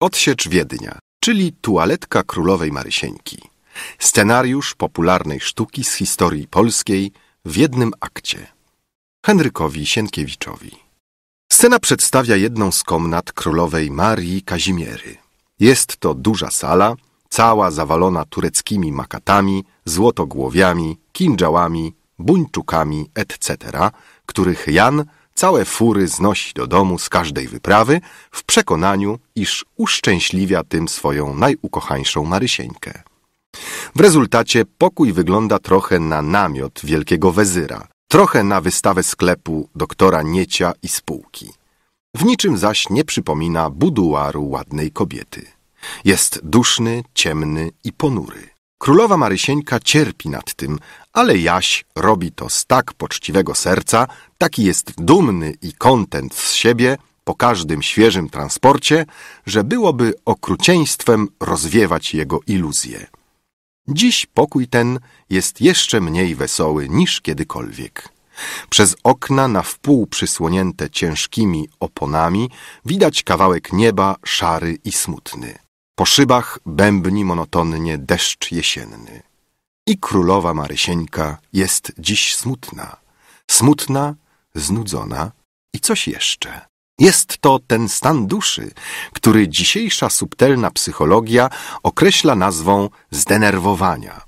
Odsiecz Wiednia, czyli tualetka królowej Marysieńki. Scenariusz popularnej sztuki z historii polskiej w jednym akcie. Henrykowi Sienkiewiczowi. Scena przedstawia jedną z komnat królowej Marii Kazimiery. Jest to duża sala, cała zawalona tureckimi makatami, złotogłowiami, kindżałami, buńczukami, etc., których Jan – całe fury znosi do domu z każdej wyprawy w przekonaniu, iż uszczęśliwia tym swoją najukochańszą Marysieńkę. W rezultacie pokój wygląda trochę na namiot wielkiego wezyra, trochę na wystawę sklepu doktora Niecia i spółki. W niczym zaś nie przypomina buduaru ładnej kobiety. Jest duszny, ciemny i ponury. Królowa Marysieńka cierpi nad tym, ale Jaś robi to z tak poczciwego serca, taki jest dumny i kontent z siebie po każdym świeżym transporcie, że byłoby okrucieństwem rozwiewać jego iluzję. Dziś pokój ten jest jeszcze mniej wesoły niż kiedykolwiek. Przez okna na wpół przysłonięte ciężkimi oponami widać kawałek nieba szary i smutny. Po szybach bębni monotonnie deszcz jesienny. I królowa Marysieńka jest dziś smutna. Smutna, znudzona i coś jeszcze. Jest to ten stan duszy, który dzisiejsza subtelna psychologia określa nazwą zdenerwowania.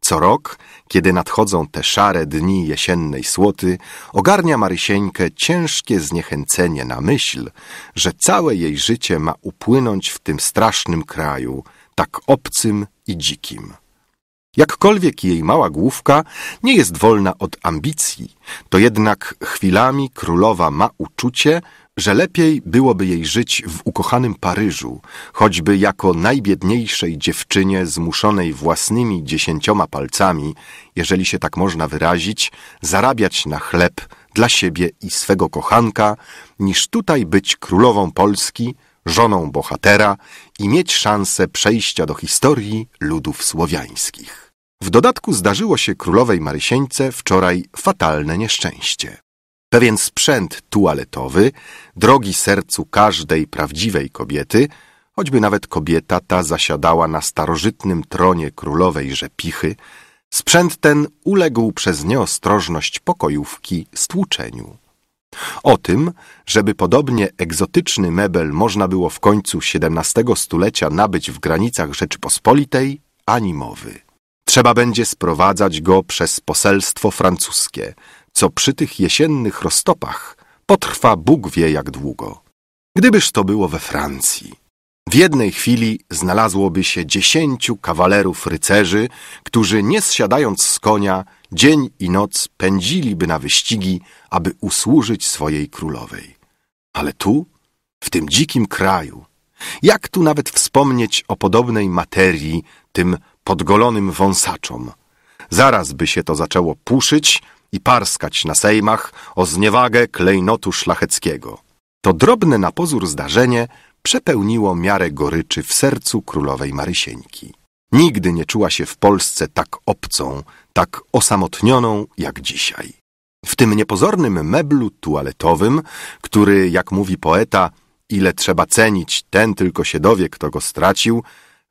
Co rok kiedy nadchodzą te szare dni jesiennej słoty, ogarnia Marysieńkę ciężkie zniechęcenie na myśl, że całe jej życie ma upłynąć w tym strasznym kraju, tak obcym i dzikim. Jakkolwiek jej mała główka nie jest wolna od ambicji, to jednak chwilami królowa ma uczucie, że lepiej byłoby jej żyć w ukochanym Paryżu, choćby jako najbiedniejszej dziewczynie zmuszonej własnymi dziesięcioma palcami, jeżeli się tak można wyrazić, zarabiać na chleb dla siebie i swego kochanka, niż tutaj być królową Polski, żoną bohatera i mieć szansę przejścia do historii ludów słowiańskich. W dodatku zdarzyło się królowej Marysieńce wczoraj fatalne nieszczęście pewien sprzęt tualetowy, drogi sercu każdej prawdziwej kobiety, choćby nawet kobieta ta zasiadała na starożytnym tronie królowej Rzepichy, sprzęt ten uległ przez nieostrożność pokojówki stłuczeniu. O tym, żeby podobnie egzotyczny mebel można było w końcu XVII stulecia nabyć w granicach Rzeczypospolitej, ani mowy. Trzeba będzie sprowadzać go przez poselstwo francuskie, co przy tych jesiennych roztopach potrwa Bóg wie jak długo. Gdybyż to było we Francji. W jednej chwili znalazłoby się dziesięciu kawalerów rycerzy, którzy nie zsiadając z konia, dzień i noc pędziliby na wyścigi, aby usłużyć swojej królowej. Ale tu, w tym dzikim kraju, jak tu nawet wspomnieć o podobnej materii, tym podgolonym wąsaczom? Zaraz by się to zaczęło puszyć, i parskać na sejmach o zniewagę klejnotu szlacheckiego. To drobne na pozór zdarzenie przepełniło miarę goryczy w sercu królowej Marysieńki. Nigdy nie czuła się w Polsce tak obcą, tak osamotnioną jak dzisiaj. W tym niepozornym meblu tualetowym, który, jak mówi poeta, ile trzeba cenić, ten tylko się dowie, kto go stracił,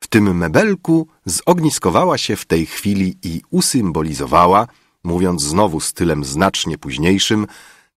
w tym mebelku zogniskowała się w tej chwili i usymbolizowała, mówiąc znowu stylem znacznie późniejszym,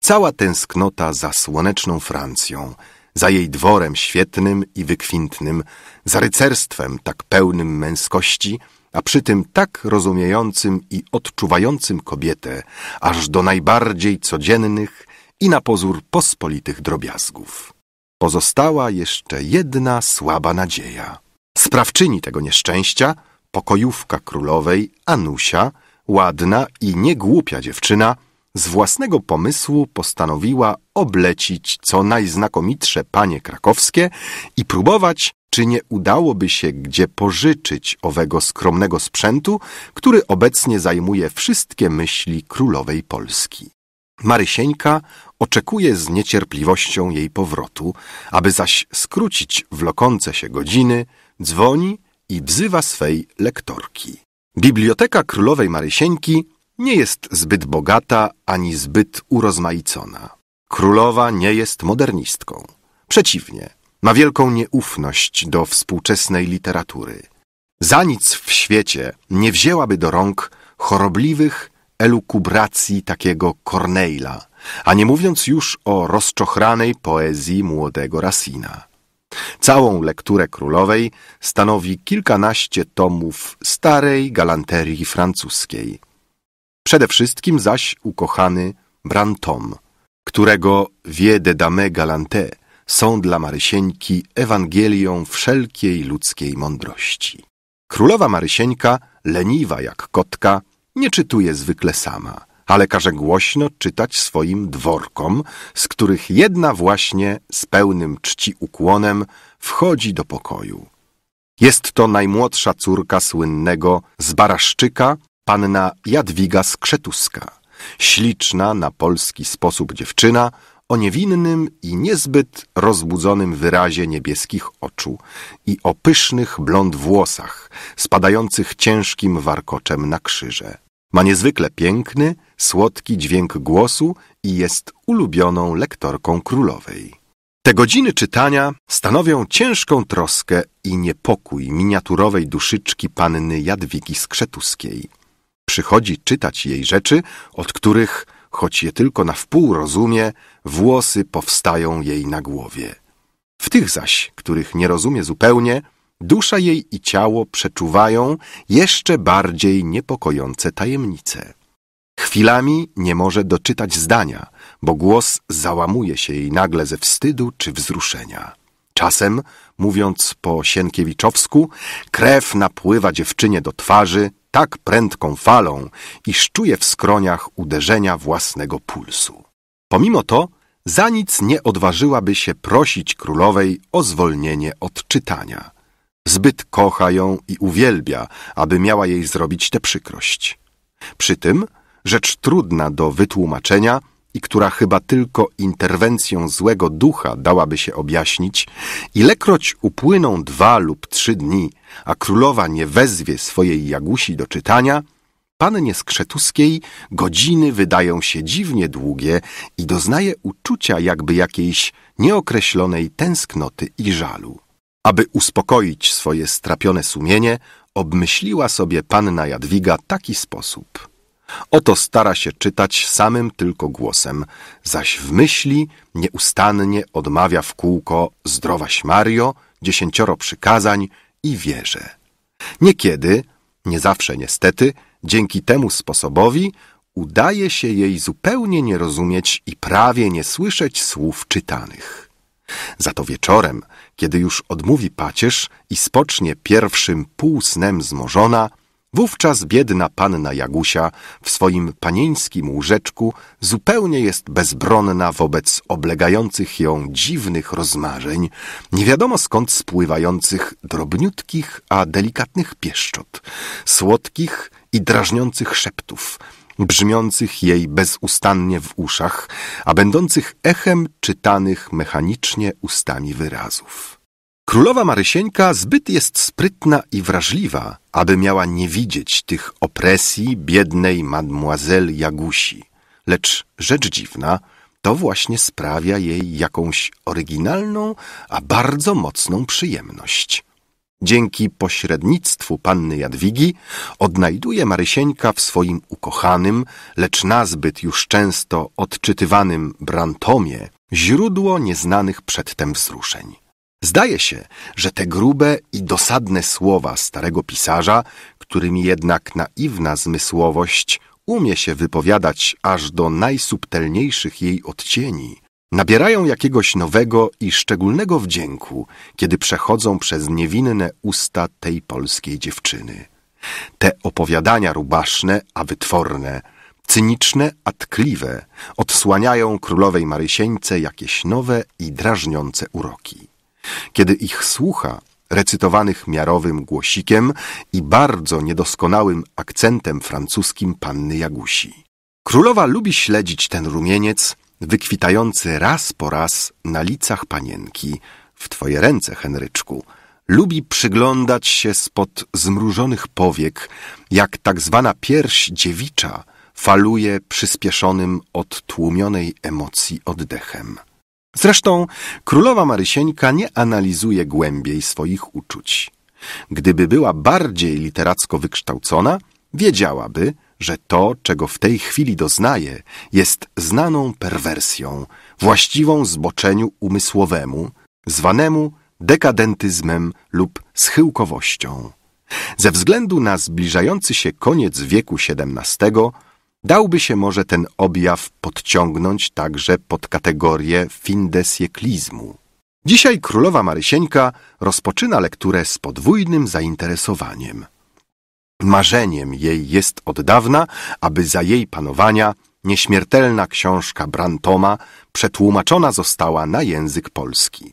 cała tęsknota za słoneczną Francją, za jej dworem świetnym i wykwintnym, za rycerstwem tak pełnym męskości, a przy tym tak rozumiejącym i odczuwającym kobietę, aż do najbardziej codziennych i na pozór pospolitych drobiazgów. Pozostała jeszcze jedna słaba nadzieja. Sprawczyni tego nieszczęścia, pokojówka królowej, Anusia, ładna i niegłupia dziewczyna z własnego pomysłu postanowiła oblecić co najznakomitsze panie krakowskie i próbować, czy nie udałoby się gdzie pożyczyć owego skromnego sprzętu, który obecnie zajmuje wszystkie myśli królowej Polski. Marysieńka oczekuje z niecierpliwością jej powrotu, aby zaś skrócić wlokące się godziny, dzwoni i wzywa swej lektorki. Biblioteka królowej Marysieńki nie jest zbyt bogata ani zbyt urozmaicona. Królowa nie jest modernistką. Przeciwnie, ma wielką nieufność do współczesnej literatury. Za nic w świecie nie wzięłaby do rąk chorobliwych elukubracji takiego Korneila, a nie mówiąc już o rozczochranej poezji młodego Racina. Całą lekturę królowej stanowi kilkanaście tomów starej galanterii francuskiej. Przede wszystkim zaś ukochany Brantom, którego Vie de Dame Galante są dla Marysieńki Ewangelią wszelkiej ludzkiej mądrości. Królowa Marysieńka, leniwa jak kotka, nie czytuje zwykle sama – ale każe głośno czytać swoim dworkom, z których jedna właśnie z pełnym czci ukłonem wchodzi do pokoju. Jest to najmłodsza córka słynnego z Baraszczyka, panna Jadwiga Skrzetuska. Śliczna na polski sposób dziewczyna, o niewinnym i niezbyt rozbudzonym wyrazie niebieskich oczu i o pysznych blond włosach, spadających ciężkim warkoczem na krzyże. Ma niezwykle piękny, słodki dźwięk głosu i jest ulubioną lektorką królowej. Te godziny czytania stanowią ciężką troskę i niepokój miniaturowej duszyczki panny Jadwigi Skrzetuskiej. Przychodzi czytać jej rzeczy, od których, choć je tylko na wpół rozumie, włosy powstają jej na głowie. W tych zaś, których nie rozumie zupełnie, Dusza jej i ciało przeczuwają jeszcze bardziej niepokojące tajemnice. Chwilami nie może doczytać zdania, bo głos załamuje się jej nagle ze wstydu czy wzruszenia. Czasem, mówiąc po sienkiewiczowsku, krew napływa dziewczynie do twarzy tak prędką falą, iż czuje w skroniach uderzenia własnego pulsu. Pomimo to, za nic nie odważyłaby się prosić królowej o zwolnienie od czytania. Zbyt kocha ją i uwielbia, aby miała jej zrobić tę przykrość. Przy tym rzecz trudna do wytłumaczenia i która chyba tylko interwencją złego ducha dałaby się objaśnić, ilekroć upłyną dwa lub trzy dni, a królowa nie wezwie swojej Jagusi do czytania, pannie Skrzetuskiej godziny wydają się dziwnie długie i doznaje uczucia jakby jakiejś nieokreślonej tęsknoty i żalu. Aby uspokoić swoje strapione sumienie, obmyśliła sobie panna Jadwiga taki sposób. Oto stara się czytać samym tylko głosem, zaś w myśli nieustannie odmawia w kółko zdrowaś Mario, dziesięcioro przykazań i wierze. Niekiedy, nie zawsze niestety, dzięki temu sposobowi udaje się jej zupełnie nie rozumieć i prawie nie słyszeć słów czytanych. Za to wieczorem, kiedy już odmówi pacierz i spocznie pierwszym półsnem zmożona, wówczas biedna panna Jagusia w swoim panieńskim łóżeczku zupełnie jest bezbronna wobec oblegających ją dziwnych rozmarzeń, nie wiadomo skąd spływających drobniutkich, a delikatnych pieszczot, słodkich i drażniących szeptów – brzmiących jej bezustannie w uszach, a będących echem czytanych mechanicznie ustami wyrazów. Królowa Marysieńka zbyt jest sprytna i wrażliwa, aby miała nie widzieć tych opresji biednej mademoiselle Jagusi. Lecz rzecz dziwna, to właśnie sprawia jej jakąś oryginalną, a bardzo mocną przyjemność. Dzięki pośrednictwu panny Jadwigi odnajduje Marysieńka w swoim ukochanym, lecz nazbyt już często odczytywanym Brantomie źródło nieznanych przedtem wzruszeń. Zdaje się, że te grube i dosadne słowa starego pisarza, którymi jednak naiwna zmysłowość umie się wypowiadać aż do najsubtelniejszych jej odcieni, Nabierają jakiegoś nowego i szczególnego wdzięku, kiedy przechodzą przez niewinne usta tej polskiej dziewczyny. Te opowiadania rubaszne, a wytworne, cyniczne, a tkliwe, odsłaniają królowej Marysieńce jakieś nowe i drażniące uroki. Kiedy ich słucha, recytowanych miarowym głosikiem i bardzo niedoskonałym akcentem francuskim panny Jagusi. Królowa lubi śledzić ten rumieniec, wykwitający raz po raz na licach panienki, w twoje ręce, Henryczku, lubi przyglądać się spod zmrużonych powiek, jak tak zwana pierś dziewicza faluje przyspieszonym od tłumionej emocji oddechem. Zresztą królowa Marysieńka nie analizuje głębiej swoich uczuć. Gdyby była bardziej literacko wykształcona, wiedziałaby, że to, czego w tej chwili doznaje, jest znaną perwersją, właściwą zboczeniu umysłowemu, zwanemu dekadentyzmem lub schyłkowością. Ze względu na zbliżający się koniec wieku XVII dałby się może ten objaw podciągnąć także pod kategorię findesieklizmu. Dzisiaj królowa Marysieńka rozpoczyna lekturę z podwójnym zainteresowaniem – Marzeniem jej jest od dawna, aby za jej panowania nieśmiertelna książka Brantoma przetłumaczona została na język polski.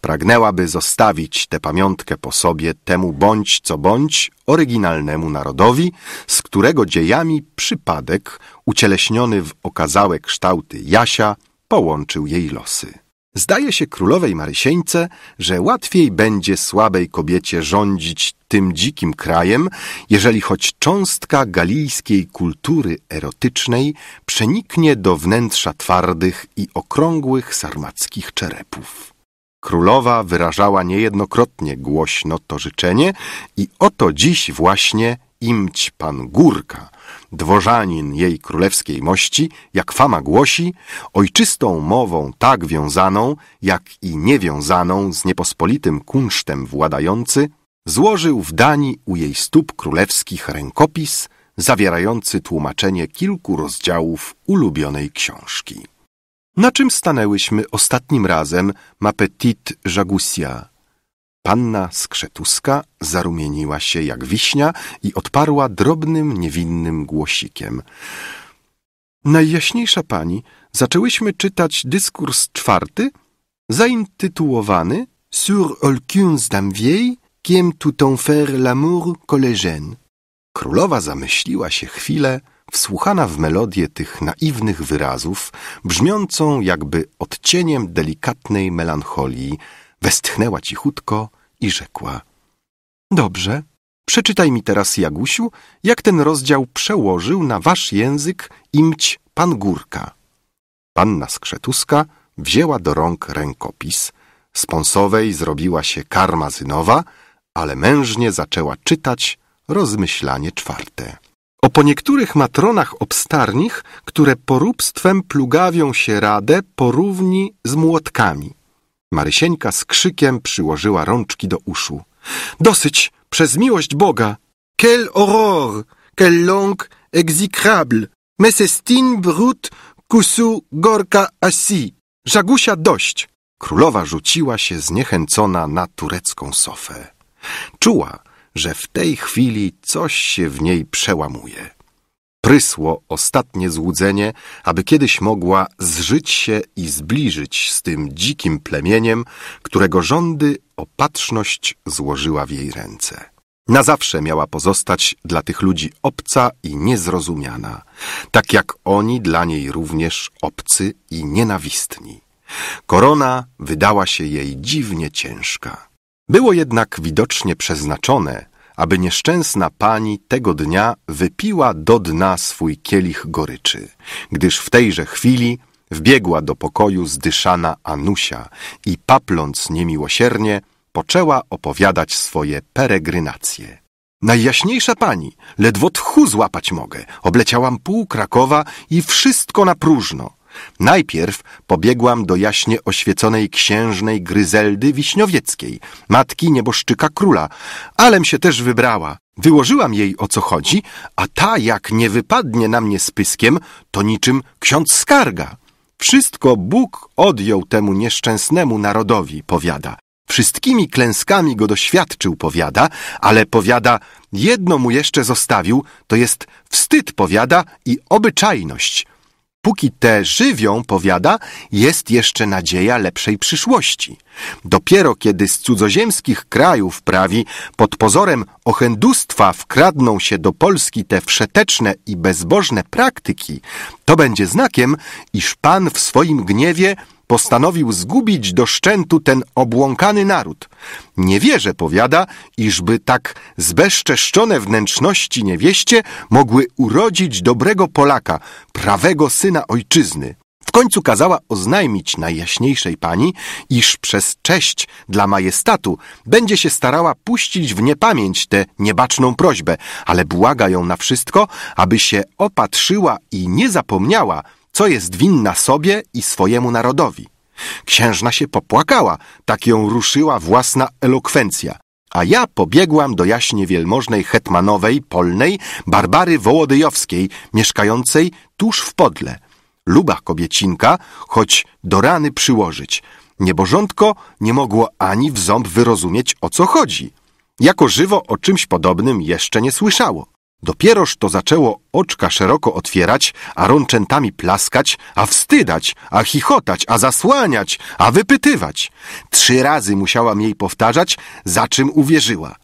Pragnęłaby zostawić tę pamiątkę po sobie temu bądź co bądź oryginalnemu narodowi, z którego dziejami przypadek ucieleśniony w okazałe kształty Jasia połączył jej losy. Zdaje się królowej Marysieńce, że łatwiej będzie słabej kobiecie rządzić tym dzikim krajem, jeżeli choć cząstka galijskiej kultury erotycznej przeniknie do wnętrza twardych i okrągłych sarmackich czerepów. Królowa wyrażała niejednokrotnie głośno to życzenie i oto dziś właśnie imć pan Górka – dworzanin jej królewskiej mości, jak fama głosi, ojczystą mową tak wiązaną, jak i niewiązaną z niepospolitym kunsztem władający, złożył w Danii u jej stóp królewskich rękopis zawierający tłumaczenie kilku rozdziałów ulubionej książki. Na czym stanęłyśmy ostatnim razem ma Petit Jagusia, Panna Skrzetuska zarumieniła się jak wiśnia i odparła drobnym, niewinnym głosikiem. Najjaśniejsza pani, zaczęłyśmy czytać dyskurs czwarty, zaintytułowany Sur aucunes dame vieille, kiem tout en faire l'amour collégienne. Królowa zamyśliła się chwilę, wsłuchana w melodię tych naiwnych wyrazów, brzmiącą jakby odcieniem delikatnej melancholii, westchnęła cichutko i rzekła: Dobrze, przeczytaj mi teraz, Jagusiu, jak ten rozdział przełożył na wasz język imć pan Górka. Panna Skrzetuska wzięła do rąk rękopis. Sponsowej zrobiła się karmazynowa, ale mężnie zaczęła czytać rozmyślanie czwarte. O po niektórych matronach obstarnich, które poróbstwem plugawią się radę, porówni z młotkami. Marysieńka z krzykiem przyłożyła rączki do uszu. Dosyć, przez miłość Boga! Quel horror! Quelle langue exécrable! Mesestine brut kusu gorka assi, Żagusia dość! Królowa rzuciła się zniechęcona na turecką sofę. Czuła, że w tej chwili coś się w niej przełamuje prysło ostatnie złudzenie, aby kiedyś mogła zżyć się i zbliżyć z tym dzikim plemieniem, którego rządy opatrzność złożyła w jej ręce. Na zawsze miała pozostać dla tych ludzi obca i niezrozumiana, tak jak oni dla niej również obcy i nienawistni. Korona wydała się jej dziwnie ciężka. Było jednak widocznie przeznaczone, aby nieszczęsna pani tego dnia wypiła do dna swój kielich goryczy, gdyż w tejże chwili wbiegła do pokoju zdyszana Anusia i papląc niemiłosiernie, poczęła opowiadać swoje peregrynacje. Najjaśniejsza pani, ledwo tchu złapać mogę. Obleciałam pół Krakowa i wszystko na próżno. Najpierw pobiegłam do jaśnie oświeconej księżnej Gryzeldy Wiśniowieckiej, matki nieboszczyka króla, alem się też wybrała. Wyłożyłam jej o co chodzi, a ta jak nie wypadnie na mnie z pyskiem, to niczym ksiądz skarga. Wszystko Bóg odjął temu nieszczęsnemu narodowi, powiada. Wszystkimi klęskami go doświadczył, powiada, ale powiada, jedno mu jeszcze zostawił, to jest wstyd, powiada, i obyczajność – Póki te żywią, powiada, jest jeszcze nadzieja lepszej przyszłości. Dopiero kiedy z cudzoziemskich krajów prawi pod pozorem ochędustwa wkradną się do Polski te wszeteczne i bezbożne praktyki, to będzie znakiem, iż Pan w swoim gniewie postanowił zgubić do szczętu ten obłąkany naród. Nie wierzę, powiada, iżby tak zbezczeszczone wnętrzności niewieście mogły urodzić dobrego Polaka, prawego syna ojczyzny. W końcu kazała oznajmić najjaśniejszej pani, iż przez cześć dla majestatu będzie się starała puścić w niepamięć tę niebaczną prośbę, ale błaga ją na wszystko, aby się opatrzyła i nie zapomniała, co jest winna sobie i swojemu narodowi. Księżna się popłakała, tak ją ruszyła własna elokwencja, a ja pobiegłam do jaśnie wielmożnej hetmanowej polnej Barbary Wołodyjowskiej, mieszkającej tuż w Podle. Luba kobiecinka, choć do rany przyłożyć. Nieborządko nie mogło ani w ząb wyrozumieć, o co chodzi. Jako żywo o czymś podobnym jeszcze nie słyszało. Dopieroż to zaczęło oczka szeroko otwierać, a rączętami plaskać, a wstydać, a chichotać, a zasłaniać, a wypytywać. Trzy razy musiałam jej powtarzać, za czym uwierzyła.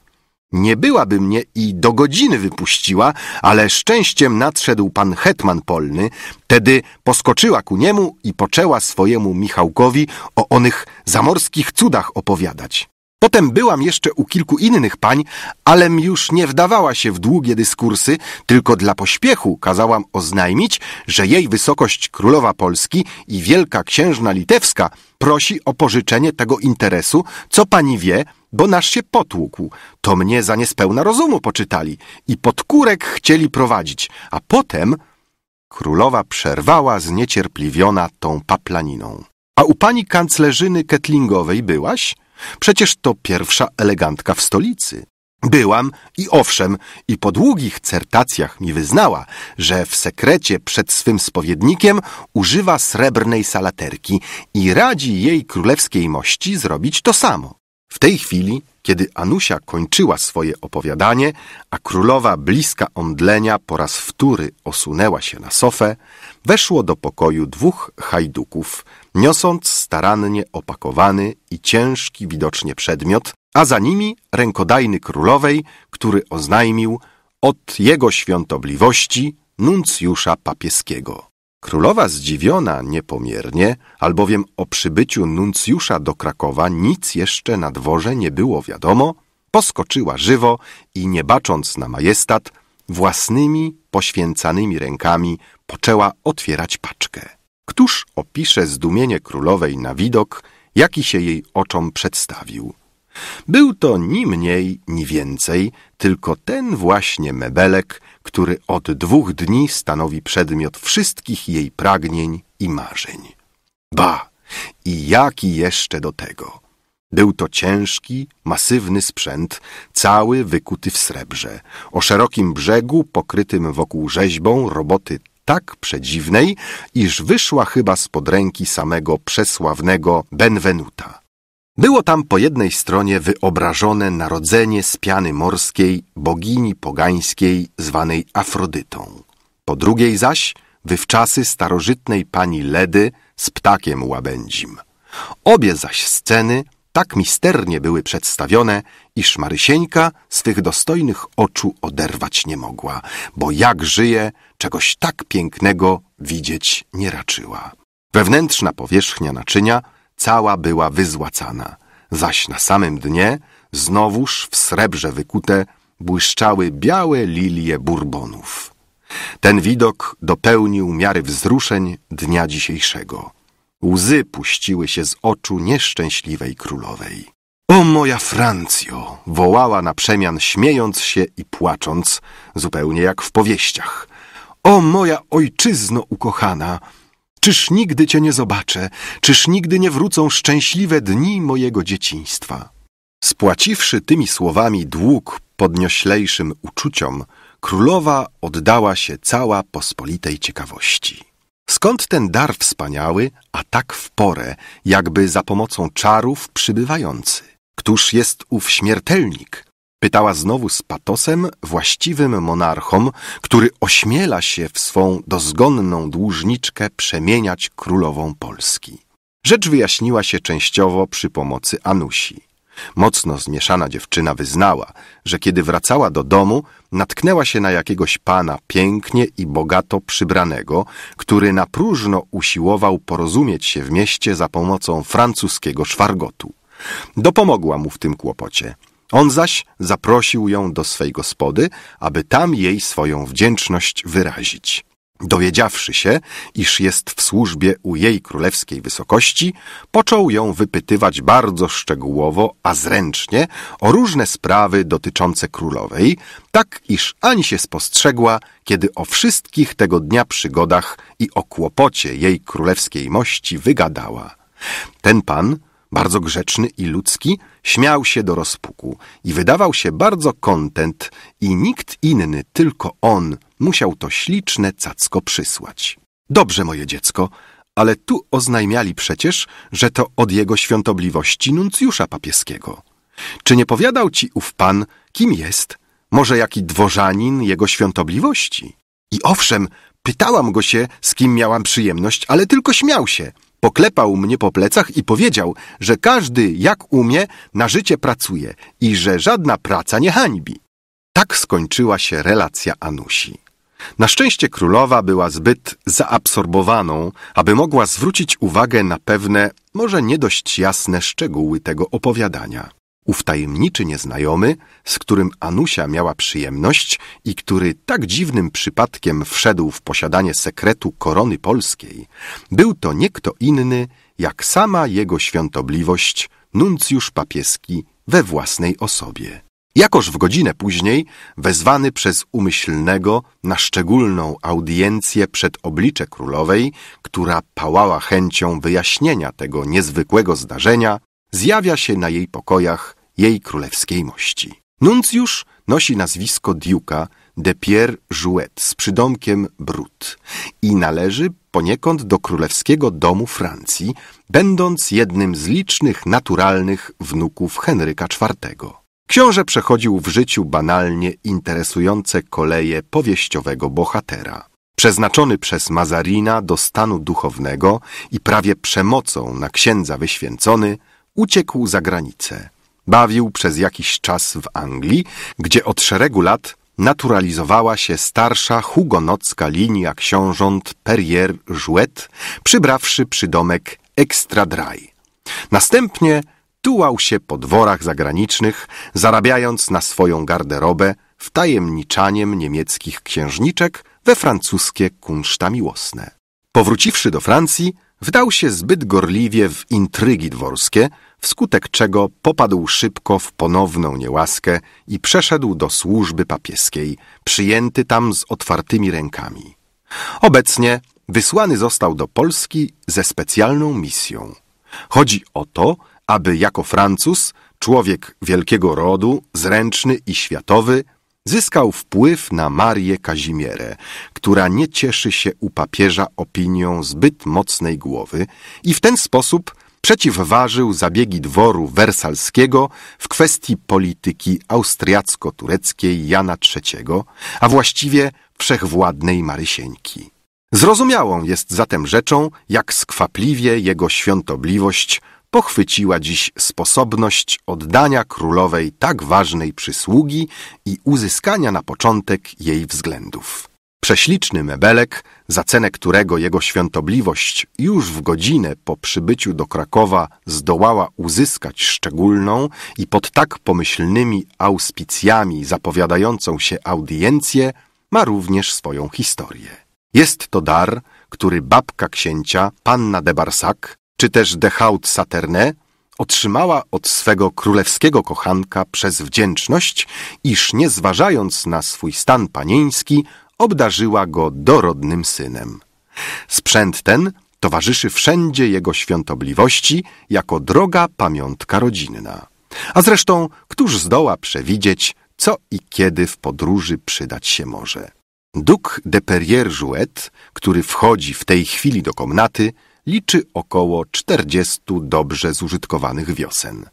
Nie byłaby mnie i do godziny wypuściła, ale szczęściem nadszedł pan hetman polny, tedy poskoczyła ku niemu i poczęła swojemu Michałkowi o onych zamorskich cudach opowiadać. Potem byłam jeszcze u kilku innych pań, alem już nie wdawała się w długie dyskursy, tylko dla pośpiechu kazałam oznajmić, że jej wysokość królowa Polski i wielka księżna litewska prosi o pożyczenie tego interesu, co pani wie, bo nasz się potłukł. To mnie za niespełna rozumu poczytali i pod kurek chcieli prowadzić, a potem... Królowa przerwała zniecierpliwiona tą paplaniną. A u pani kanclerzyny Ketlingowej byłaś? Przecież to pierwsza elegantka w stolicy. Byłam i owszem, i po długich certacjach mi wyznała, że w sekrecie przed swym spowiednikiem używa srebrnej salaterki i radzi jej królewskiej mości zrobić to samo. W tej chwili, kiedy Anusia kończyła swoje opowiadanie, a królowa bliska omdlenia po raz wtóry osunęła się na sofę, weszło do pokoju dwóch hajduków, niosąc starannie opakowany i ciężki widocznie przedmiot, a za nimi rękodajny królowej, który oznajmił od jego świątobliwości nuncjusza papieskiego. Królowa zdziwiona niepomiernie, albowiem o przybyciu nuncjusza do Krakowa nic jeszcze na dworze nie było wiadomo, poskoczyła żywo i nie bacząc na majestat, własnymi poświęcanymi rękami poczęła otwierać paczkę. Któż opisze zdumienie królowej na widok, jaki się jej oczom przedstawił? Był to ni mniej, ni więcej, tylko ten właśnie mebelek, który od dwóch dni stanowi przedmiot wszystkich jej pragnień i marzeń. Ba! I jaki jeszcze do tego! Był to ciężki, masywny sprzęt, cały wykuty w srebrze, o szerokim brzegu pokrytym wokół rzeźbą roboty tak przedziwnej, iż wyszła chyba spod ręki samego przesławnego Benvenuta. Było tam po jednej stronie wyobrażone narodzenie z piany morskiej bogini pogańskiej zwanej Afrodytą. Po drugiej zaś wywczasy starożytnej pani Ledy z ptakiem łabędzim. Obie zaś sceny tak misternie były przedstawione, iż Marysieńka z tych dostojnych oczu oderwać nie mogła, bo jak żyje, czegoś tak pięknego widzieć nie raczyła. Wewnętrzna powierzchnia naczynia cała była wyzłacana, zaś na samym dnie, znowuż w srebrze wykute, błyszczały białe lilie burbonów. Ten widok dopełnił miary wzruszeń dnia dzisiejszego. Łzy puściły się z oczu nieszczęśliwej królowej. O moja Francjo! wołała na przemian, śmiejąc się i płacząc, zupełnie jak w powieściach. O moja ojczyzno ukochana! Czyż nigdy cię nie zobaczę? Czyż nigdy nie wrócą szczęśliwe dni mojego dzieciństwa? Spłaciwszy tymi słowami dług podnioślejszym uczuciom, królowa oddała się cała pospolitej ciekawości. Skąd ten dar wspaniały, a tak w porę, jakby za pomocą czarów przybywający? Któż jest ów śmiertelnik? Pytała znowu z patosem właściwym monarchom, który ośmiela się w swą dozgonną dłużniczkę przemieniać królową Polski. Rzecz wyjaśniła się częściowo przy pomocy Anusi. Mocno zmieszana dziewczyna wyznała, że kiedy wracała do domu, natknęła się na jakiegoś pana pięknie i bogato przybranego, który na próżno usiłował porozumieć się w mieście za pomocą francuskiego szwargotu. Dopomogła mu w tym kłopocie. On zaś zaprosił ją do swej gospody, aby tam jej swoją wdzięczność wyrazić. Dowiedziawszy się, iż jest w służbie u jej królewskiej wysokości, począł ją wypytywać bardzo szczegółowo, a zręcznie o różne sprawy dotyczące królowej, tak iż ani się spostrzegła, kiedy o wszystkich tego dnia przygodach i o kłopocie jej królewskiej mości wygadała. Ten pan bardzo grzeczny i ludzki, śmiał się do rozpuku i wydawał się bardzo kontent i nikt inny, tylko on, musiał to śliczne cacko przysłać. Dobrze, moje dziecko, ale tu oznajmiali przecież, że to od jego świątobliwości nuncjusza papieskiego. Czy nie powiadał ci ów pan, kim jest? Może jaki dworzanin jego świątobliwości? I owszem, pytałam go się, z kim miałam przyjemność, ale tylko śmiał się – Poklepał mnie po plecach i powiedział, że każdy jak umie na życie pracuje i że żadna praca nie hańbi. Tak skończyła się relacja Anusi. Na szczęście królowa była zbyt zaabsorbowaną, aby mogła zwrócić uwagę na pewne, może nie dość jasne szczegóły tego opowiadania. Ów tajemniczy nieznajomy, z którym Anusia miała przyjemność i który tak dziwnym przypadkiem wszedł w posiadanie sekretu korony polskiej, był to nie kto inny, jak sama jego świątobliwość, nuncjusz papieski we własnej osobie. Jakoż w godzinę później, wezwany przez umyślnego na szczególną audiencję przed oblicze królowej, która pałała chęcią wyjaśnienia tego niezwykłego zdarzenia, zjawia się na jej pokojach jej królewskiej mości. Nuncjusz nosi nazwisko Duke'a de Pierre Jouet z przydomkiem Brut i należy poniekąd do królewskiego domu Francji, będąc jednym z licznych naturalnych wnuków Henryka IV. Książę przechodził w życiu banalnie interesujące koleje powieściowego bohatera. Przeznaczony przez Mazarina do stanu duchownego i prawie przemocą na księdza wyświęcony, uciekł za granicę Bawił przez jakiś czas w Anglii, gdzie od szeregu lat naturalizowała się starsza hugonocka linia książąt Perrier Jouet, przybrawszy przydomek Extra Dry. Następnie tułał się po dworach zagranicznych, zarabiając na swoją garderobę wtajemniczaniem niemieckich księżniczek we francuskie kunszta miłosne. Powróciwszy do Francji, wdał się zbyt gorliwie w intrygi dworskie, wskutek czego popadł szybko w ponowną niełaskę i przeszedł do służby papieskiej, przyjęty tam z otwartymi rękami. Obecnie wysłany został do Polski ze specjalną misją. Chodzi o to, aby jako Francuz, człowiek wielkiego rodu, zręczny i światowy, zyskał wpływ na Marię Kazimierę, która nie cieszy się u papieża opinią zbyt mocnej głowy i w ten sposób przeciwważył zabiegi dworu wersalskiego w kwestii polityki austriacko-tureckiej Jana III, a właściwie wszechwładnej Marysieńki. Zrozumiałą jest zatem rzeczą, jak skwapliwie jego świątobliwość pochwyciła dziś sposobność oddania królowej tak ważnej przysługi i uzyskania na początek jej względów. Prześliczny mebelek za cenę którego jego świątobliwość już w godzinę po przybyciu do Krakowa zdołała uzyskać szczególną i pod tak pomyślnymi auspicjami zapowiadającą się audiencję, ma również swoją historię. Jest to dar, który babka księcia, panna de Barsac, czy też de Haut Saterne, otrzymała od swego królewskiego kochanka przez wdzięczność, iż nie zważając na swój stan panieński, obdarzyła go dorodnym synem. Sprzęt ten towarzyszy wszędzie jego świątobliwości jako droga pamiątka rodzinna. A zresztą, któż zdoła przewidzieć, co i kiedy w podróży przydać się może? Duk de Perrier-Jouet, który wchodzi w tej chwili do komnaty, liczy około 40 dobrze zużytkowanych wiosen.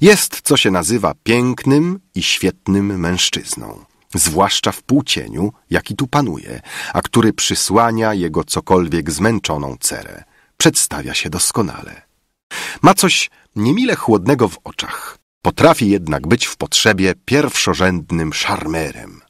Jest, co się nazywa, pięknym i świetnym mężczyzną zwłaszcza w półcieniu, jaki tu panuje, a który przysłania jego cokolwiek zmęczoną cerę. Przedstawia się doskonale. Ma coś niemile chłodnego w oczach. Potrafi jednak być w potrzebie pierwszorzędnym szarmerem.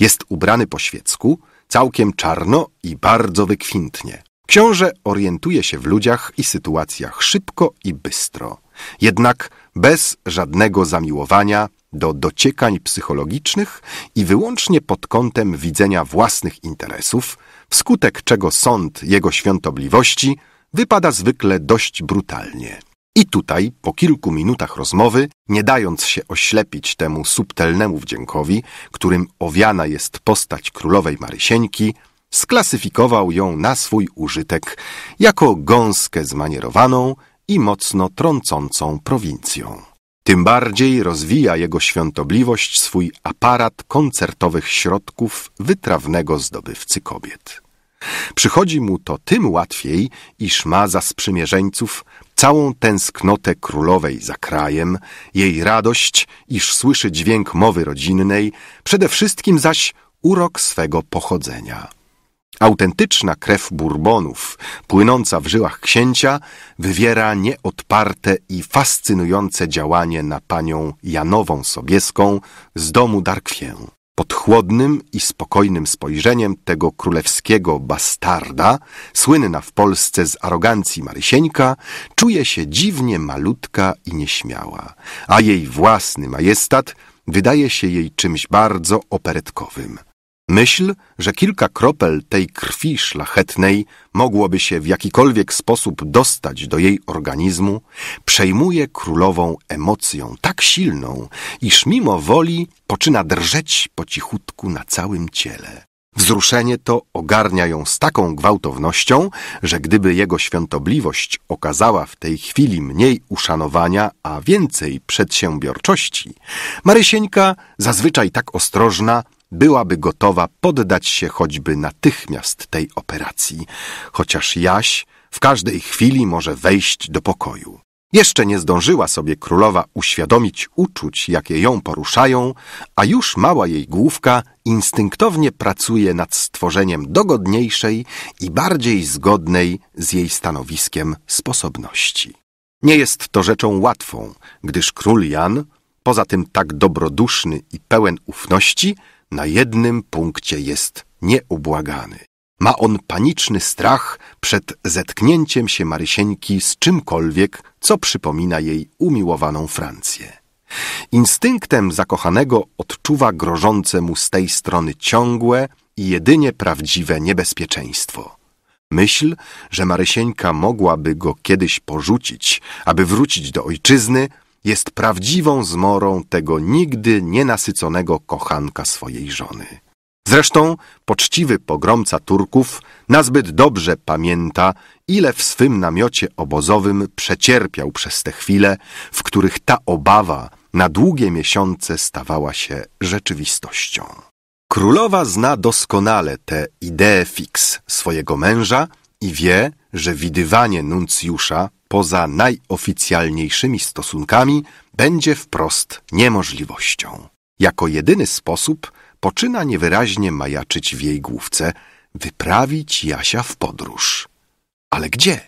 Jest ubrany po świecku, całkiem czarno i bardzo wykwintnie. Książę orientuje się w ludziach i sytuacjach szybko i bystro, jednak bez żadnego zamiłowania do dociekań psychologicznych i wyłącznie pod kątem widzenia własnych interesów, wskutek czego sąd jego świątobliwości wypada zwykle dość brutalnie. I tutaj, po kilku minutach rozmowy, nie dając się oślepić temu subtelnemu wdziękowi, którym owiana jest postać królowej Marysieńki, sklasyfikował ją na swój użytek jako gąskę zmanierowaną i mocno trącącą prowincją tym bardziej rozwija jego świątobliwość swój aparat koncertowych środków wytrawnego zdobywcy kobiet. Przychodzi mu to tym łatwiej, iż ma za sprzymierzeńców całą tęsknotę królowej za krajem, jej radość, iż słyszy dźwięk mowy rodzinnej, przede wszystkim zaś urok swego pochodzenia. Autentyczna krew Bourbonów, płynąca w żyłach księcia, wywiera nieodparte i fascynujące działanie na panią Janową Sobieską z domu Darkwię. Pod chłodnym i spokojnym spojrzeniem tego królewskiego bastarda, słynna w Polsce z arogancji Marysieńka, czuje się dziwnie malutka i nieśmiała, a jej własny majestat wydaje się jej czymś bardzo operetkowym. Myśl, że kilka kropel tej krwi szlachetnej mogłoby się w jakikolwiek sposób dostać do jej organizmu, przejmuje królową emocją tak silną, iż mimo woli poczyna drżeć po cichutku na całym ciele. Wzruszenie to ogarnia ją z taką gwałtownością, że gdyby jego świątobliwość okazała w tej chwili mniej uszanowania, a więcej przedsiębiorczości, Marysieńka, zazwyczaj tak ostrożna, byłaby gotowa poddać się choćby natychmiast tej operacji, chociaż Jaś w każdej chwili może wejść do pokoju. Jeszcze nie zdążyła sobie królowa uświadomić uczuć, jakie ją poruszają, a już mała jej główka instynktownie pracuje nad stworzeniem dogodniejszej i bardziej zgodnej z jej stanowiskiem sposobności. Nie jest to rzeczą łatwą, gdyż król Jan, poza tym tak dobroduszny i pełen ufności, na jednym punkcie jest nieubłagany. Ma on paniczny strach przed zetknięciem się Marysieńki z czymkolwiek, co przypomina jej umiłowaną Francję. Instynktem zakochanego odczuwa grożące mu z tej strony ciągłe i jedynie prawdziwe niebezpieczeństwo. Myśl, że Marysieńka mogłaby go kiedyś porzucić, aby wrócić do ojczyzny – jest prawdziwą zmorą tego nigdy nienasyconego kochanka swojej żony. Zresztą poczciwy pogromca Turków nazbyt dobrze pamięta, ile w swym namiocie obozowym przecierpiał przez te chwile, w których ta obawa na długie miesiące stawała się rzeczywistością. Królowa zna doskonale tę ideę fix swojego męża i wie, że widywanie nuncjusza poza najoficjalniejszymi stosunkami będzie wprost niemożliwością. Jako jedyny sposób poczyna niewyraźnie majaczyć w jej główce wyprawić Jasia w podróż. Ale gdzie?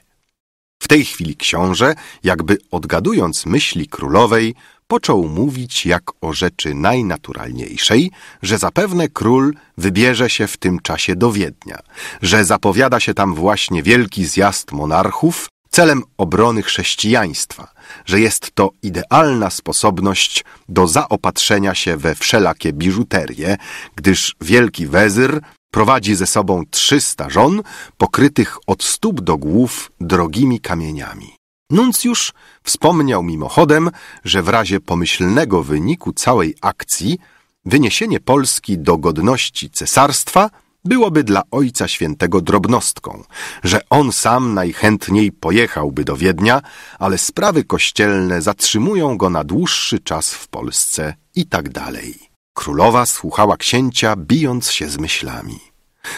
W tej chwili książę, jakby odgadując myśli królowej, począł mówić jak o rzeczy najnaturalniejszej, że zapewne król wybierze się w tym czasie do Wiednia, że zapowiada się tam właśnie wielki zjazd monarchów celem obrony chrześcijaństwa, że jest to idealna sposobność do zaopatrzenia się we wszelakie biżuterie, gdyż wielki wezyr prowadzi ze sobą trzysta żon pokrytych od stóp do głów drogimi kamieniami. Nuncjusz wspomniał mimochodem, że w razie pomyślnego wyniku całej akcji wyniesienie Polski do godności cesarstwa – byłoby dla Ojca Świętego drobnostką, że on sam najchętniej pojechałby do Wiednia, ale sprawy kościelne zatrzymują go na dłuższy czas w Polsce i tak dalej. Królowa słuchała księcia, bijąc się z myślami.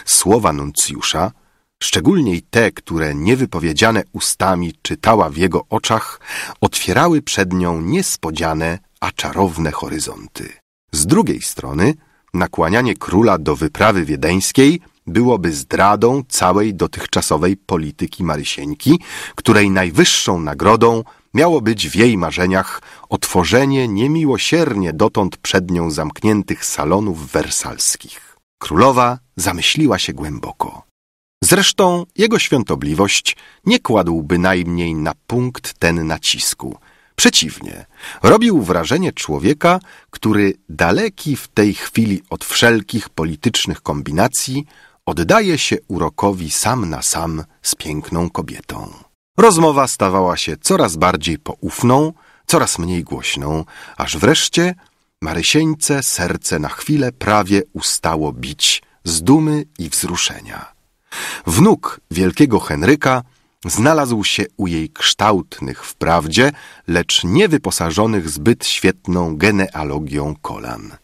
Słowa nuncjusza, szczególnie te, które niewypowiedziane ustami czytała w jego oczach, otwierały przed nią niespodziane, a czarowne horyzonty. Z drugiej strony nakłanianie króla do wyprawy wiedeńskiej byłoby zdradą całej dotychczasowej polityki Marysieńki, której najwyższą nagrodą miało być w jej marzeniach otworzenie niemiłosiernie dotąd przed nią zamkniętych salonów wersalskich. Królowa zamyśliła się głęboko. Zresztą jego świątobliwość nie kładł bynajmniej na punkt ten nacisku – Przeciwnie, robił wrażenie człowieka, który daleki w tej chwili od wszelkich politycznych kombinacji oddaje się urokowi sam na sam z piękną kobietą. Rozmowa stawała się coraz bardziej poufną, coraz mniej głośną, aż wreszcie Marysieńce serce na chwilę prawie ustało bić z dumy i wzruszenia. Wnuk wielkiego Henryka znalazł się u jej kształtnych wprawdzie, lecz niewyposażonych zbyt świetną genealogią kolan.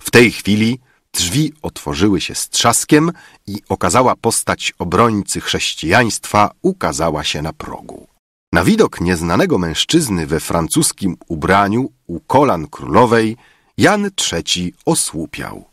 W tej chwili drzwi otworzyły się z trzaskiem i okazała postać obrońcy chrześcijaństwa ukazała się na progu. Na widok nieznanego mężczyzny we francuskim ubraniu u kolan królowej Jan III osłupiał.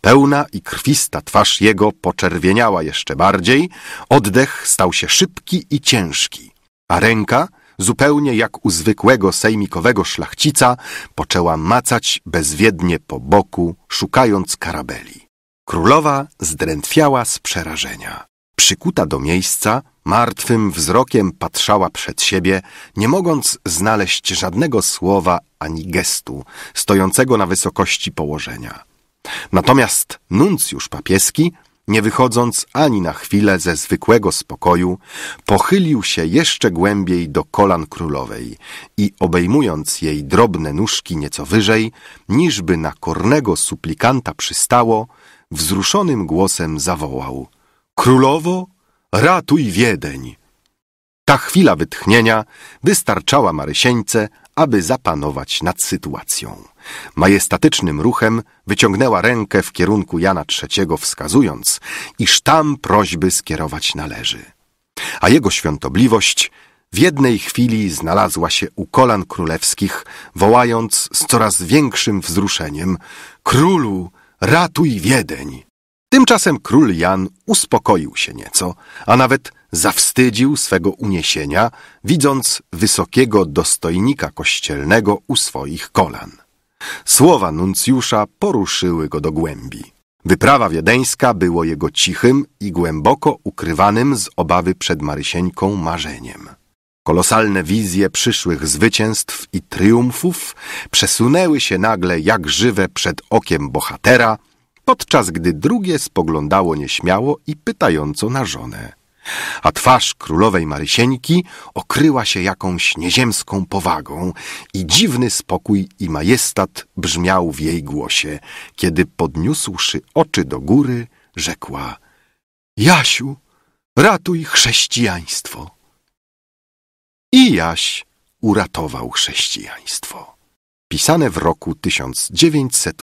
Pełna i krwista twarz jego poczerwieniała jeszcze bardziej, oddech stał się szybki i ciężki, a ręka, zupełnie jak u zwykłego sejmikowego szlachcica, poczęła macać bezwiednie po boku, szukając karabeli. Królowa zdrętwiała z przerażenia. Przykuta do miejsca, martwym wzrokiem patrzała przed siebie, nie mogąc znaleźć żadnego słowa ani gestu stojącego na wysokości położenia. Natomiast nuncjusz papieski, nie wychodząc ani na chwilę ze zwykłego spokoju, pochylił się jeszcze głębiej do kolan królowej i obejmując jej drobne nóżki nieco wyżej, niżby na kornego suplikanta przystało, wzruszonym głosem zawołał – Królowo, ratuj Wiedeń! Ta chwila wytchnienia wystarczała Marysieńce, aby zapanować nad sytuacją. Majestatycznym ruchem wyciągnęła rękę w kierunku Jana III, wskazując, iż tam prośby skierować należy. A jego świątobliwość w jednej chwili znalazła się u kolan królewskich, wołając z coraz większym wzruszeniem: Królu, ratuj Wiedeń! Tymczasem król Jan uspokoił się nieco, a nawet zawstydził swego uniesienia, widząc wysokiego dostojnika kościelnego u swoich kolan. Słowa nuncjusza poruszyły go do głębi. Wyprawa wiedeńska było jego cichym i głęboko ukrywanym z obawy przed Marysieńką marzeniem. Kolosalne wizje przyszłych zwycięstw i triumfów przesunęły się nagle jak żywe przed okiem bohatera, podczas gdy drugie spoglądało nieśmiało i pytająco na żonę a twarz królowej Marysieńki okryła się jakąś nieziemską powagą i dziwny spokój i majestat brzmiał w jej głosie, kiedy podniósłszy oczy do góry, rzekła Jasiu, ratuj chrześcijaństwo. I Jaś uratował chrześcijaństwo. Pisane w roku 1900